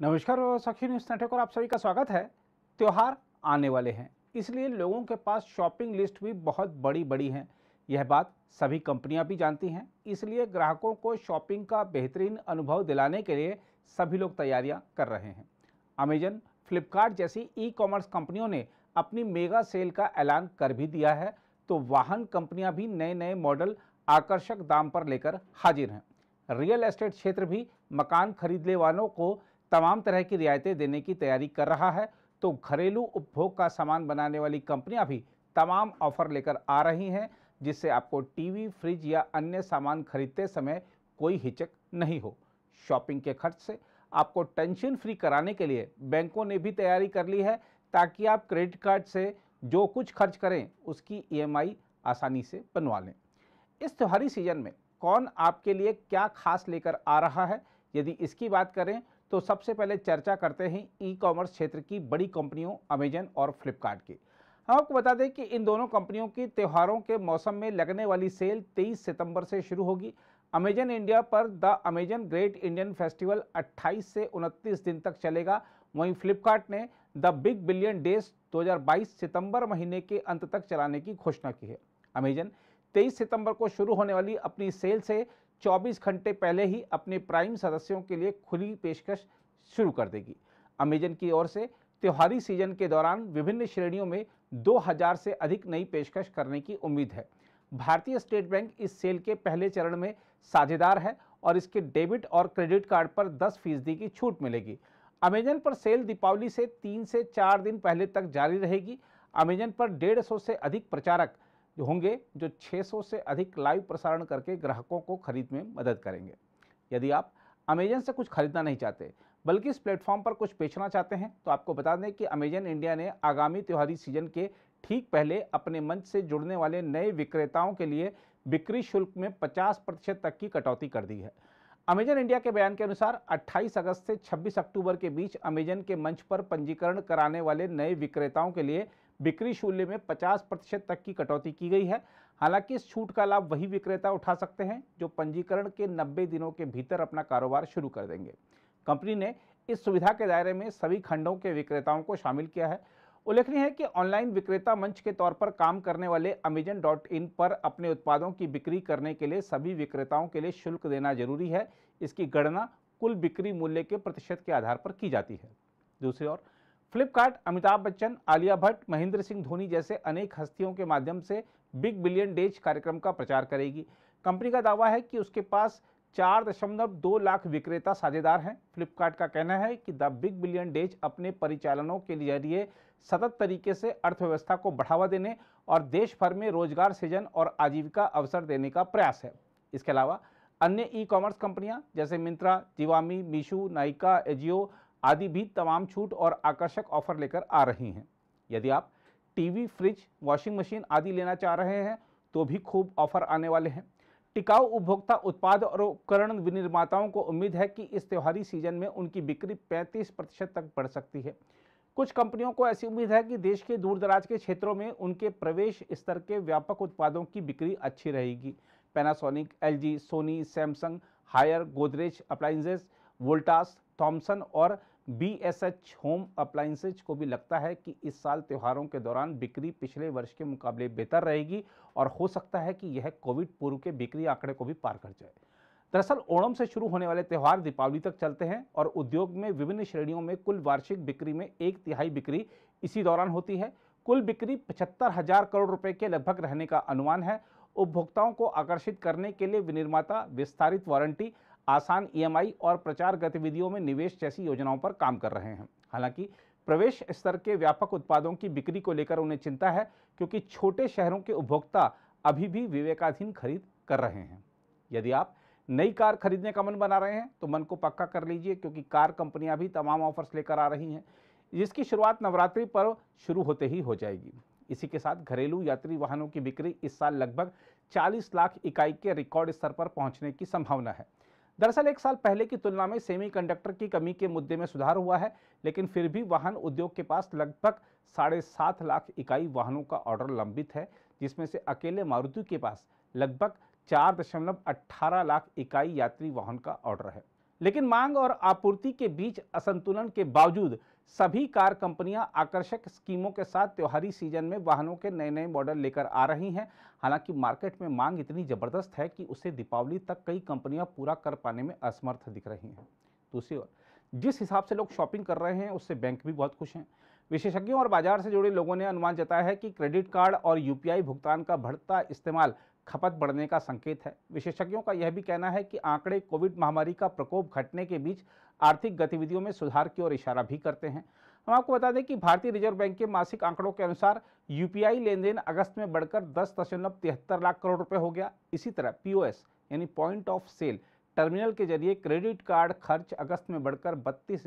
नमस्कार साक्षी news network और आप सभी का स्वागत है त्यौहार आने वाले हैं इसलिए लोगों के पास शॉपिंग लिस्ट भी बहुत बड़ी बड़ी हैं यह बात सभी कंपनियां भी जानती हैं इसलिए ग्राहकों को शॉपिंग का बेहतरीन अनुभव दिलाने के लिए सभी लोग तैयारियां कर रहे हैं अमेजन फ्लिपकार्ट जैसी ई कॉमर्स कंपनियों ने अपनी मेगा सेल का ऐलान कर भी दिया है तो वाहन कंपनियाँ भी नए नए मॉडल आकर्षक दाम पर लेकर हाजिर हैं रियल एस्टेट क्षेत्र भी मकान खरीदने वालों को तमाम तरह की रियायतें देने की तैयारी कर रहा है तो घरेलू उपभोग का सामान बनाने वाली कंपनियां भी तमाम ऑफर लेकर आ रही हैं जिससे आपको टीवी फ्रिज या अन्य सामान खरीदते समय कोई हिचक नहीं हो शॉपिंग के खर्च से आपको टेंशन फ्री कराने के लिए बैंकों ने भी तैयारी कर ली है ताकि आप क्रेडिट कार्ड से जो कुछ खर्च करें उसकी ई आसानी से बनवा लें इस त्योहारी सीजन में कौन आपके लिए क्या खास लेकर आ रहा है यदि इसकी बात करें तो सबसे पहले चर्चा करते हैं ई कॉमर्स क्षेत्र की बड़ी कंपनियों अमेजन और फ्लिपकार्ट की हम आपको बता दें कि इन दोनों कंपनियों की त्योहारों के मौसम में लगने वाली सेल 23 सितंबर से शुरू होगी अमेजन इंडिया पर the Amazon Great Indian Festival 28 से 29 दिन तक चलेगा वहीं फ्लिपकार्ट ने द बिग बिलियन डेज 2022 सितंबर महीने के अंत तक चलाने की घोषणा की है अमेजन तेईस सितंबर को शुरू होने वाली अपनी सेल से 24 घंटे पहले ही अपने प्राइम सदस्यों के लिए खुली पेशकश शुरू कर देगी अमेजन की ओर से त्योहारी सीजन के दौरान विभिन्न श्रेणियों में 2000 से अधिक नई पेशकश करने की उम्मीद है भारतीय स्टेट बैंक इस सेल के पहले चरण में साझेदार है और इसके डेबिट और क्रेडिट कार्ड पर दस फीसदी की छूट मिलेगी अमेजन पर सेल दीपावली से तीन से चार दिन पहले तक जारी रहेगी अमेजन पर डेढ़ सौ से अधिक प्रचारक होंगे जो 600 से अधिक लाइव प्रसारण करके ग्राहकों को खरीद में मदद करेंगे यदि आप अमेजन से कुछ खरीदना नहीं चाहते बल्कि इस प्लेटफॉर्म पर कुछ बेचना चाहते हैं तो आपको बता दें कि अमेजन इंडिया ने आगामी त्योहारी सीजन के ठीक पहले अपने मंच से जुड़ने वाले नए विक्रेताओं के लिए बिक्री शुल्क में 50 प्रतिशत तक की कटौती कर दी है अमेजन इंडिया के बयान के अनुसार 28 अगस्त से 26 अक्टूबर के बीच अमेजन के मंच पर पंजीकरण कराने वाले नए विक्रेताओं के लिए बिक्री शूल्य में 50 प्रतिशत तक की कटौती की गई है हालांकि इस छूट का लाभ वही विक्रेता उठा सकते हैं जो पंजीकरण के 90 दिनों के भीतर अपना कारोबार शुरू कर देंगे कंपनी ने इस सुविधा के दायरे में सभी खंडों के विक्रेताओं को शामिल किया है उल्लेखनीय है कि ऑनलाइन विक्रेता मंच के तौर पर काम करने वाले अमेजन डॉट इन पर अपने उत्पादों की बिक्री करने के लिए सभी विक्रेताओं के लिए शुल्क देना जरूरी है इसकी गणना कुल बिक्री मूल्य के प्रतिशत के आधार पर की जाती है दूसरी ओर फ्लिपकार्ट अमिताभ बच्चन आलिया भट्ट महेंद्र सिंह धोनी जैसे अनेक हस्तियों के माध्यम से बिग बिलियन डेज कार्यक्रम का प्रचार करेगी कंपनी का दावा है कि उसके पास चार दशमलव दो लाख विक्रेता साझेदार हैं फ्लिपकार्ट का कहना है कि द बिग बिलियन डेज अपने परिचालनों के जरिए सतत तरीके से अर्थव्यवस्था को बढ़ावा देने और देश भर में रोजगार सृजन और आजीविका अवसर देने का प्रयास है इसके अलावा अन्य ई कॉमर्स कंपनियां जैसे मिंत्रा जीवामी मीशू नाइका एजियो आदि भी तमाम छूट और आकर्षक ऑफर लेकर आ रही हैं यदि आप टीवी फ्रिज वॉशिंग मशीन आदि लेना चाह रहे हैं तो भी खूब ऑफर आने वाले हैं टिकाऊ उपभोक्ता उत्पाद और उपकरण विनिर्माताओं को उम्मीद है कि इस त्यौहारी सीजन में उनकी बिक्री 35 प्रतिशत तक बढ़ सकती है कुछ कंपनियों को ऐसी उम्मीद है कि देश के दूरदराज के क्षेत्रों में उनके प्रवेश स्तर के व्यापक उत्पादों की बिक्री अच्छी रहेगी पैनासोनिक जी Sony Samsung Haier Godrej appliances Voltas Thomson और B S H home appliances को भी लगता है कि इस साल त्योहारों के दौरान बिक्री पिछले वर्ष के मुकाबले बेहतर रहेगी और हो सकता है कि यह कोविड पूर्व के बिक्री आंकड़े को भी पार कर जाए दरअसल ओणम से शुरू होने वाले त्यौहार दीपावली तक चलते हैं और उद्योग में विभिन्न श्रेणियों में कुल वार्षिक बिक्री में एक तिहाई बिक्री इसी दौरान होती है कुल बिक्री पचहत्तर हजार करोड़ रुपए के लगभग रहने का अनुमान है उपभोक्ताओं को आकर्षित करने के लिए विनिर्माता विस्तारित वारंटी आसान ईएमआई e और प्रचार गतिविधियों में निवेश जैसी योजनाओं पर काम कर रहे हैं हालांकि प्रवेश स्तर के व्यापक उत्पादों की बिक्री को लेकर उन्हें चिंता है क्योंकि छोटे शहरों के उपभोक्ता अभी भी विवेकाधीन खरीद कर रहे हैं यदि आप नई कार खरीदने का मन बना रहे हैं तो मन को पक्का कर लीजिए क्योंकि कार कंपनियां भी तमाम ऑफर्स लेकर आ रही हैं जिसकी शुरुआत नवरात्रि पर्व शुरू होते ही हो जाएगी इसी के साथ घरेलू यात्री वाहनों की बिक्री इस साल लगभग 40 लाख इकाई के रिकॉर्ड स्तर पर पहुंचने की संभावना है दरअसल एक साल पहले की तुलना में सेमीकंडक्टर की कमी के मुद्दे में सुधार हुआ है लेकिन फिर भी वाहन उद्योग के पास लगभग साढ़े सात लाख इकाई वाहनों का ऑर्डर लंबित है जिसमें से अकेले मारुति के पास लगभग चार दशमलव अट्ठारह लाख इकाई यात्री वाहन का ऑर्डर है लेकिन मांग और आपूर्ति के बीच असंतुलन के बावजूद सभी कार कंपनियां आकर्षक स्कीमों के साथ त्योहारी सीजन में वाहनों के नए नए मॉडल लेकर आ रही हैं हालांकि मार्केट में मांग इतनी ज़बरदस्त है कि उसे दीपावली तक कई कंपनियां पूरा कर पाने में असमर्थ दिख रही हैं दूसरी ओर जिस हिसाब से लोग शॉपिंग कर रहे हैं उससे बैंक भी बहुत खुश हैं विशेषज्ञों और बाजार से जुड़े लोगों ने अनुमान जताया है कि क्रेडिट कार्ड और यूपीआई भुगतान का बढ़ता इस्तेमाल खपत बढ़ने का संकेत है विशेषज्ञों का यह भी कहना है कि आंकड़े कोविड महामारी का प्रकोप घटने के बीच आर्थिक गतिविधियों में सुधार की ओर इशारा भी करते हैं हम आपको बता दें कि भारतीय रिजर्व बैंक के मासिक आंकड़ों के अनुसार यूपीआई लेन देन अगस्त में बढ़कर दस दशमलव तिहत्तर लाख करोड़ रुपए हो गया इसी तरह पी यानी पॉइंट ऑफ सेल टर्मिनल के जरिए क्रेडिट कार्ड खर्च अगस्त में बढ़कर बत्तीस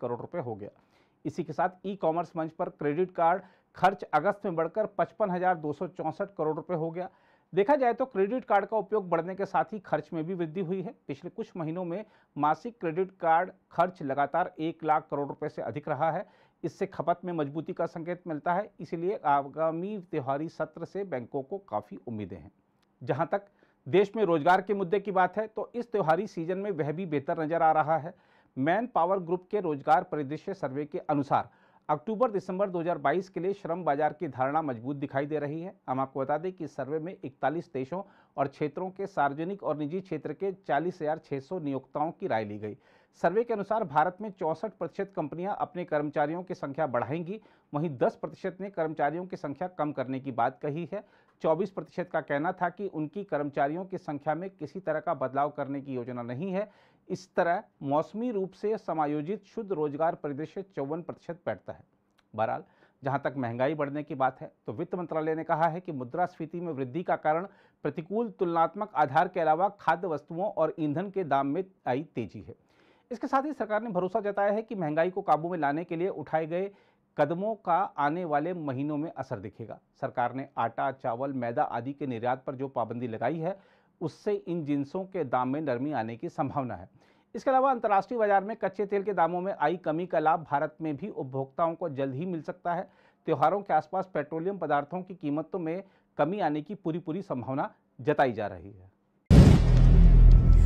करोड़ रुपये हो गया इसी के साथ ई कॉमर्स मंच पर क्रेडिट कार्ड खर्च अगस्त में बढ़कर पचपन करोड़ रुपए हो गया देखा जाए तो क्रेडिट कार्ड का उपयोग बढ़ने के साथ ही खर्च में भी वृद्धि हुई है पिछले कुछ महीनों में मासिक क्रेडिट कार्ड खर्च लगातार एक लाख करोड़ रुपए से अधिक रहा है इससे खपत में मजबूती का संकेत मिलता है इसलिए आगामी त्योहारी सत्र से बैंकों को काफ़ी उम्मीदें हैं जहां तक देश में रोजगार के मुद्दे की बात है तो इस त्योहारी सीजन में वह भी बेहतर नज़र आ रहा है मैन पावर ग्रुप के रोजगार परिदृश्य सर्वे के अनुसार अक्टूबर दिसंबर 2022 के लिए श्रम बाजार की धारणा मजबूत दिखाई दे रही है हम आपको बता दें कि इस सर्वे में 41 देशों और क्षेत्रों के सार्वजनिक और निजी क्षेत्र के 40,600 नियोक्ताओं की राय ली गई सर्वे के अनुसार भारत में चौंसठ प्रतिशत कंपनियां अपने कर्मचारियों की संख्या बढ़ाएंगी वहीं 10 प्रतिशत ने कर्मचारियों की संख्या कम करने की बात कही है 24 प्रतिशत का कहना था कि उनकी कर्मचारियों की संख्या में किसी तरह का बदलाव करने की योजना नहीं है इस तरह मौसमी रूप से समायोजित शुद्ध रोजगार परिदृश्य चौवन प्रतिशत बैठता है बहरहाल जहां तक महंगाई बढ़ने की बात है तो वित्त मंत्रालय ने कहा है कि मुद्रास्फीति में वृद्धि का कारण प्रतिकूल तुलनात्मक आधार के अलावा खाद्य वस्तुओं और ईंधन के दाम में आई तेजी है इसके साथ ही सरकार ने भरोसा जताया है कि महंगाई को काबू में लाने के लिए उठाए गए कदमों का आने वाले महीनों में असर दिखेगा सरकार ने आटा चावल मैदा आदि के निर्यात पर जो पाबंदी लगाई है उससे इन जिनसों के दाम में नरमी आने की संभावना है इसके अलावा अंतर्राष्ट्रीय बाजार में कच्चे तेल के दामों में आई कमी का लाभ भारत में भी उपभोक्ताओं को जल्द ही मिल सकता है त्योहारों के आसपास पेट्रोलियम पदार्थों की कीमतों में कमी आने की पूरी पूरी संभावना जताई जा रही है